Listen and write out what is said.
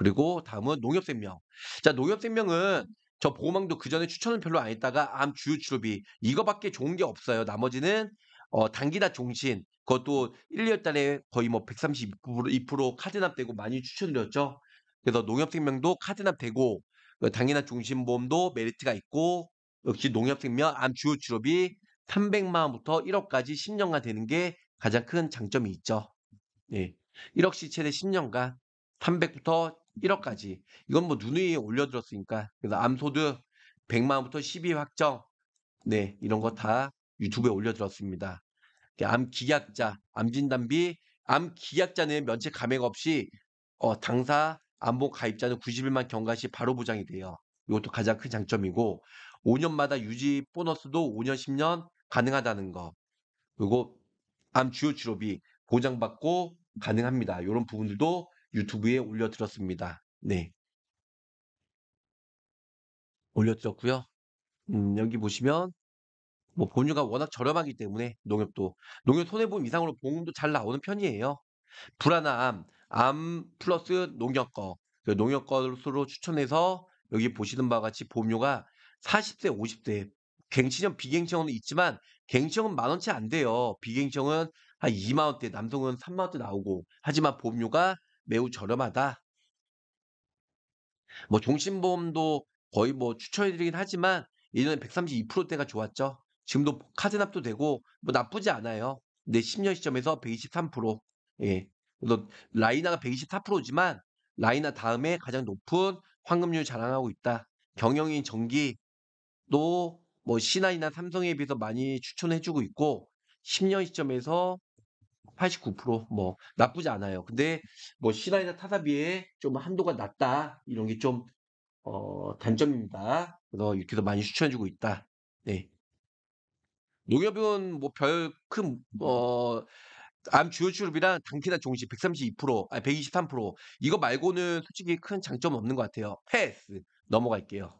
그리고 다음은 농협생명. 자, 농협생명은 음. 저 보호망도 그 전에 추천을 별로 안 했다가 암 주요 치료비 이거밖에 좋은 게 없어요. 나머지는 어, 단기다 종신 그것도 1, 2월 달에 거의 뭐 132% 카드납 되고 많이 추천드렸죠. 그래서 농협생명도 카드납 되고 그 단기나 중심보험도 메리트가 있고 역시 농협생명 암 주요 치료비 300만 원부터 1억까지 10년간 되는 게 가장 큰 장점이 있죠. 예. 1억시 최대 10년간 300부터 1억까지. 이건 뭐 눈에 올려들었으니까. 그래서 암소득 1 0 0만부터12 확정. 네, 이런 거 다 유튜브에 올려들었습니다. 암 기약자, 암 진단비, 암 기약자는 면책 감액 없이 어, 당사 암보 가입자는 90일만 경과 시 바로 보장이 돼요. 이것도 가장 큰 장점이고 5년마다 유지 보너스도 5년 10년 가능하다는 거. 그리고 암 주요 치료비 보장받고 가능합니다. 이런 부분들도 유튜브에 올려드렸습니다. 네. 올려드렸고요. 음, 여기 보시면 뭐 본유가 워낙 저렴하기 때문에 농협도 농협 손해보험 이상으로 보험도 잘 나오는 편이에요. 불안함, 암 플러스 농협거 그 농협거로 추천해서 여기 보시는 바와 같이 보험료가 40세, 50세 갱신형, 비갱신형은 있지만 갱신형은 만 원치 안 돼요. 비갱신형은 한 2만 원대, 남성은 3만 원대 나오고 하지만 보험료가 매우 저렴하다. 뭐 종신보험도 거의 뭐 추천해드리긴 하지만 예전에 132%대가 좋았죠. 지금도 카드납도 되고 뭐 나쁘지 않아요. 근데 10년 시점에서 123% 예. 뭐 라이나가 124%지만 라이나 다음에 가장 높은 환금률 자랑하고 있다. 경영인 전기도 뭐 신한이나 삼성에 비해서 많이 추천해주고 있고 10년 시점에서 89%뭐 나쁘지 않아요. 근데 뭐 신화이나 타사비에 좀 한도가 낮다 이런 게좀 어, 단점입니다. 그래서 이렇게도 많이 추천해주고 있다. 네. 농협은 뭐 별큰 어, 암 주요 출입이랑 당기나 종식 132%, 아123% 이거 말고는 솔직히 큰 장점 없는 것 같아요. 패스 넘어갈게요.